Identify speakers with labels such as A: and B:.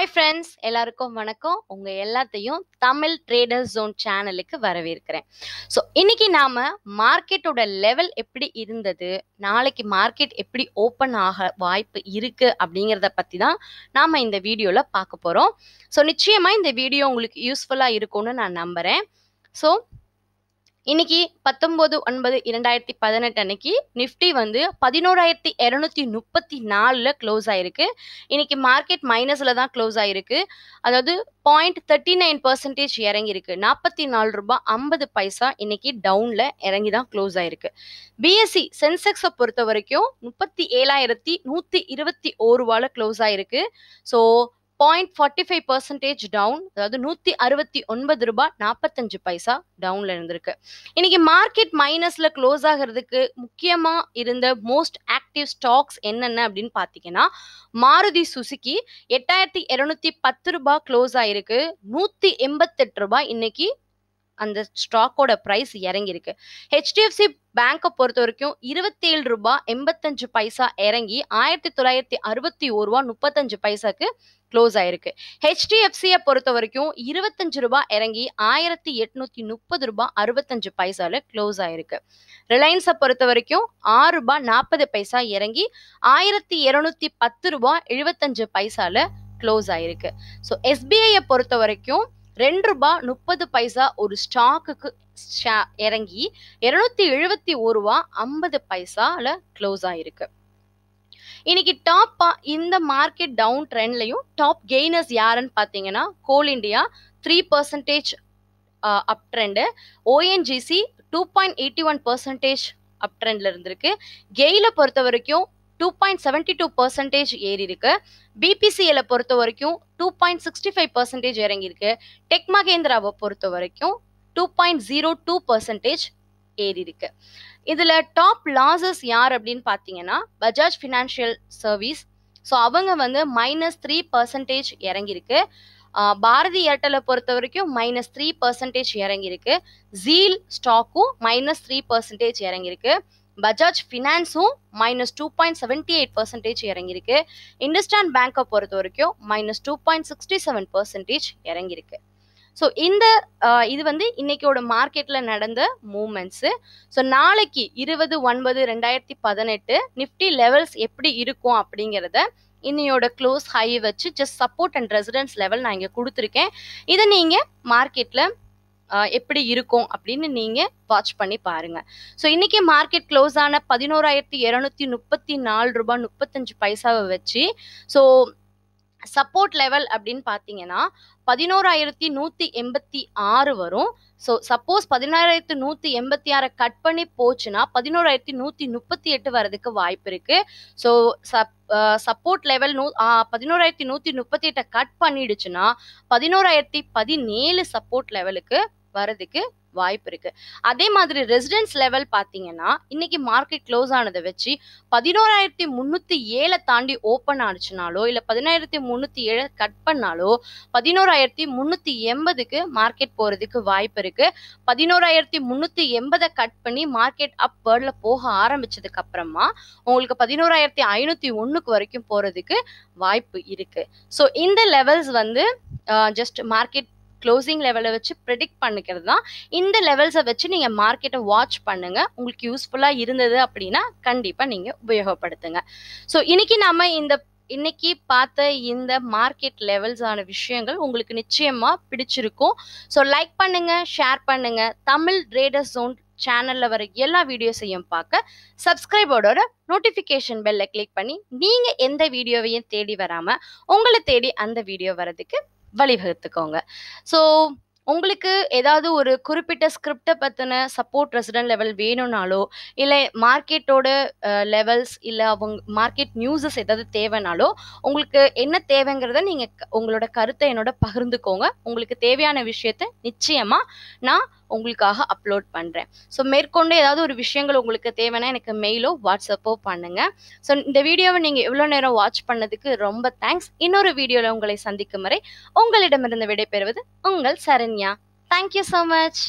A: hi friends எல்லாருக்கும் வணக்கம் உங்கள் எல்லாத்தையும் தமிழ் ட்ரேடர் ஜோன் சேனலுக்கு வரவேற்கிறேன் ஸோ இன்னைக்கு நாம் மார்க்கெட்டோட லெவல் எப்படி இருந்தது நாளைக்கு மார்க்கெட் எப்படி ஓப்பன் ஆக வாய்ப்பு இருக்குது அப்படிங்கிறத பற்றி தான் நாம் இந்த வீடியோவில் பார்க்க போகிறோம் ஸோ நிச்சயமாக இந்த வீடியோ உங்களுக்கு யூஸ்ஃபுல்லாக இருக்கும்னு நான் நம்புகிறேன் ஸோ இன்னைக்கு பத்தொன்பது ஒன்பது இரண்டாயிரத்தி பதினெட்டு அன்னைக்கு நிஃப்டி வந்து பதினோராயிரத்தி இரநூத்தி முப்பத்தி நாலில் க்ளோஸ் ஆயிருக்கு இன்னைக்கு மார்க்கெட் மைனஸில் தான் க்ளோஸ் ஆயிருக்கு அதாவது பாயிண்ட் தேர்ட்டி நைன் பர்சன்டேஜ் இறங்கியிருக்கு நாற்பத்தி நாலு ரூபாய் ஐம்பது பைசா இன்னைக்கு டவுனில் இறங்கி தான் க்ளோஸ் ஆயிருக்கு பிஎஸ்சி சென்செக்ஸை பொறுத்த வரைக்கும் முப்பத்தி ஏழாயிரத்தி நூற்றி இருபத்தி ஒரு க்ளோஸ் ஆயிருக்கு so point forty five percentage down அதாவது நூற்றி அறுபத்தி ஒன்பது ரூபாய் நாற்பத்தஞ்சு பைசா டவுனில் இருந்திருக்கு இன்னைக்கு மார்க்கெட் மைனஸில் க்ளோஸ் ஆகிறதுக்கு முக்கியமாக இருந்த மோஸ்ட் ஆக்டிவ் ஸ்டாக்ஸ் என்னென்ன அப்படின்னு பார்த்தீங்கன்னா மாருதி சுசுக்கி எட்டாயிரத்தி இரநூத்தி பத்து ரூபாய் க்ளோஸ் ஆயிருக்கு நூற்றி எண்பத்தெட்டு ரூபாய் இன்னைக்கு அந்த ஸ்டாக்கோட ப்ரைஸ் இறங்கியிருக்கு ஹெச்டிஎஃப்சி பேங்கை பொறுத்த வரைக்கும் இருபத்தேழு ரூபாய் எண்பத்தஞ்சு பைசா இறங்கி ஆயிரத்தி தொள்ளாயிரத்தி அறுபத்தி ஒரு ரூபா முப்பத்தஞ்சு பைசாக்கு க்ளோஸ் ஆயிருக்கு ஹெச்டிஎஃப்சியை பொறுத்த வரைக்கும் இருபத்தஞ்சு ரூபா இறங்கி ஆயிரத்தி எட்நூத்தி முப்பது ரூபா அறுபத்தஞ்சு பைசால க்ளோஸ் ஆயிருக்கு ரிலையன்ஸை பொறுத்த வரைக்கும் ஆறு ரூபாய் நாற்பது பைசா இறங்கி ஆயிரத்தி இருநூத்தி பத்து ரூபா எழுபத்தஞ்சு பைசால க்ளோஸ் ஆயிருக்கு ஸோ எஸ்பிஐயை பொறுத்த வரைக்கும் ரெண்டு ரூபாய் முப்பது பைசா ஒரு ஸ்டாக்குக்கு இறங்கி இருநூத்தி எழுபத்தி ஒரு ரூபா ஐம்பது பைசால க்ளோஸ் ஆயிருக்கு இன்னைக்கு டாப்பா இந்த மார்க்கெட் டவுன் ட்ரெண்ட்லையும் டாப் கெய்னர்ஸ் யாருன்னு பார்த்தீங்கன்னா Coal India three percentage up trend ONGC two point eighty one percentage up ட்ரெண்ட்ல இருந்திருக்கு கெயில பொறுத்த வரைக்கும் two point seventy two percentage ஏறி இருக்கு பிபிசிஎல பொறுத்த வரைக்கும் two point sixty five percentage இறங்கியிருக்கு டெக் மகேந்திராவை பொறுத்த வரைக்கும் two point zero two percentage ஏறி இதில் டாப் லாஸஸ் யார் அப்படின்னு பார்த்தீங்கன்னா பஜாஜ் ஃபினான்ஷியல் சர்வீஸ் ஸோ அவங்க வந்து மைனஸ் த்ரீ பர்சன்டேஜ் இறங்கியிருக்கு பாரதி ஏர்டெலை பொறுத்த வரைக்கும் மைனஸ் த்ரீ பர்சன்டேஜ் இறங்கியிருக்கு ஜீல் ஸ்டாக்கும் மைனஸ் த்ரீ பர்சன்டேஜ் இறங்கியிருக்கு பஜாஜ் ஃபினான்ஸும் minus two point seventy eight percentage இறங்கியிருக்கு இண்டஸ்டாண்ட் பேங்கை பொறுத்த வரைக்கும் minus two point sixty seven percentage இறங்கியிருக்கு ஸோ இந்த இது வந்து இன்னைக்கோட மார்க்கெட்டில் நடந்த மூமெண்ட்ஸு ஸோ நாளைக்கு இருபது ஒன்பது ரெண்டாயிரத்தி பதினெட்டு நிஃப்டி லெவல்ஸ் எப்படி இருக்கும் அப்படிங்கிறத இன்னையோட க்ளோஸ் ஹை வச்சு just support and resistance level நான் இங்கே கொடுத்துருக்கேன் இதை நீங்கள் மார்க்கெட்டில் எப்படி இருக்கும் அப்படின்னு நீங்க வாட்ச் பண்ணி பாருங்க ஸோ இன்னைக்கு மார்க்கெட் க்ளோஸ் ஆன பதினோராயிரத்தி இரநூத்தி முப்பத்தி நாலு ரூபாய் முப்பத்தஞ்சு பைசாவை வச்சு ஸோ சப்போர்ட் லெவல் அப்படின்னு பார்த்தீங்கன்னா பதினோராயிரத்தி நூற்றி எண்பத்தி ஆறு வரும் ஸோ சப்போஸ் பதினாறாயிரத்து நூற்றி எண்பத்தி ஆறை கட் பண்ணி போச்சுன்னா பதினோராயிரத்தி நூற்றி முப்பத்தி எட்டு வரதுக்கு வாய்ப்பு இருக்கு ஸோ சப் சப்போர்ட் லெவல் நூ பதினோராயிரத்தி நூற்றி முப்பத்தி எட்டை கட் பண்ணிடுச்சுன்னா பதினோராயிரத்தி பதினேழு சப்போர்ட் லெவலுக்கு வரதுக்கு வாய்ப்பு இருக்கு அதே மாதிரி ரெசிடென்ஸ் லெவல் பாத்தீங்கன்னா இன்னைக்கு மார்க்கெட் க்ளோஸ் ஆனதை வச்சு பதினோராயிரத்தி முன்னூத்தி ஏழை தாண்டி ஓப்பன் ஆனிச்சுனாலோ இல்ல பதினாயிரத்தி முன்னூத்தி ஏழை கட் பண்ணாலோ பதினோராயிரத்தி முன்னூத்தி எண்பதுக்கு மார்க்கெட் போறதுக்கு வாய்ப்பு இருக்கு பதினோராயிரத்தி முன்னூத்தி எண்பதை கட் பண்ணி மார்க்கெட் அப் வேர்ல்ட்ல போக ஆரம்பிச்சதுக்கு அப்புறமா உங்களுக்கு பதினோராயிரத்தி ஐநூத்தி ஒண்ணுக்கு வரைக்கும் போறதுக்கு வாய்ப்பு இருக்கு ஸோ இந்த லெவல்ஸ் வந்து ஜஸ்ட் மார்க்கெட் க்ளோசிங் லெவலை வச்சு ப்ரெடிக்ட் பண்ணிக்கிறது தான் இந்த லெவல்ஸை வச்சு நீங்கள் மார்க்கெட்டை வாட்ச் பண்ணுங்கள் உங்களுக்கு யூஸ்ஃபுல்லாக இருந்தது அப்படின்னா கண்டிப்பாக நீங்கள் உபயோகப்படுத்துங்க ஸோ இன்னைக்கு நம்ம இந்த இன்னைக்கு பார்த்த இந்த மார்க்கெட் லெவல்ஸான விஷயங்கள் உங்களுக்கு நிச்சயமா பிடிச்சிருக்கும் ஸோ லைக் பண்ணுங்க ஷேர் பண்ணுங்க தமிழ் ரேடர் ஜோன் சேனல்ல வர எல்லா வீடியோஸையும் பார்க்க சப்ஸ்கிரைபோட நோட்டிஃபிகேஷன் பெல்ல கிளிக் பண்ணி நீங்க எந்த வீடியோவையும் தேடி வராம உங்களை தேடி அந்த வீடியோ வரதுக்கு வழிவகுத்துக்கோங்க ஸோ உங்களுக்கு ஏதாவது ஒரு குறிப்பிட்ட ஸ்கிரிப்டை பற்றின சப்போர்ட் ரெசிடென்ட் லெவல் வேணும்னாலோ இல்லை மார்க்கெட்டோட லெவல்ஸ் இல்லை அவங்க மார்க்கெட் நியூஸஸ் ஏதாவது தேவைனாலோ உங்களுக்கு என்ன தேவைங்கிறத நீங்கள் உங்களோட கருத்தை என்னோட பகிர்ந்துக்கோங்க உங்களுக்கு தேவையான விஷயத்த நிச்சயமாக நான் உங்களுக்காக அப்லோட் பண்ணுறேன் ஸோ மேற்கொண்டு ஏதாவது ஒரு விஷயங்கள் உங்களுக்கு தேவைன்னா எனக்கு மெயிலோ வாட்ஸ்அப்போ பண்ணுங்கள் ஸோ இந்த வீடியோவை நீங்கள் எவ்வளோ நேரம் வாட்ச் பண்ணதுக்கு ரொம்ப தேங்க்ஸ் இன்னொரு வீடியோவில் உங்களை சந்திக்கும் வரை உங்களிடமிருந்து விடைபெறுவது உங்கள் சரண்யா தேங்க்யூ ஸோ மச்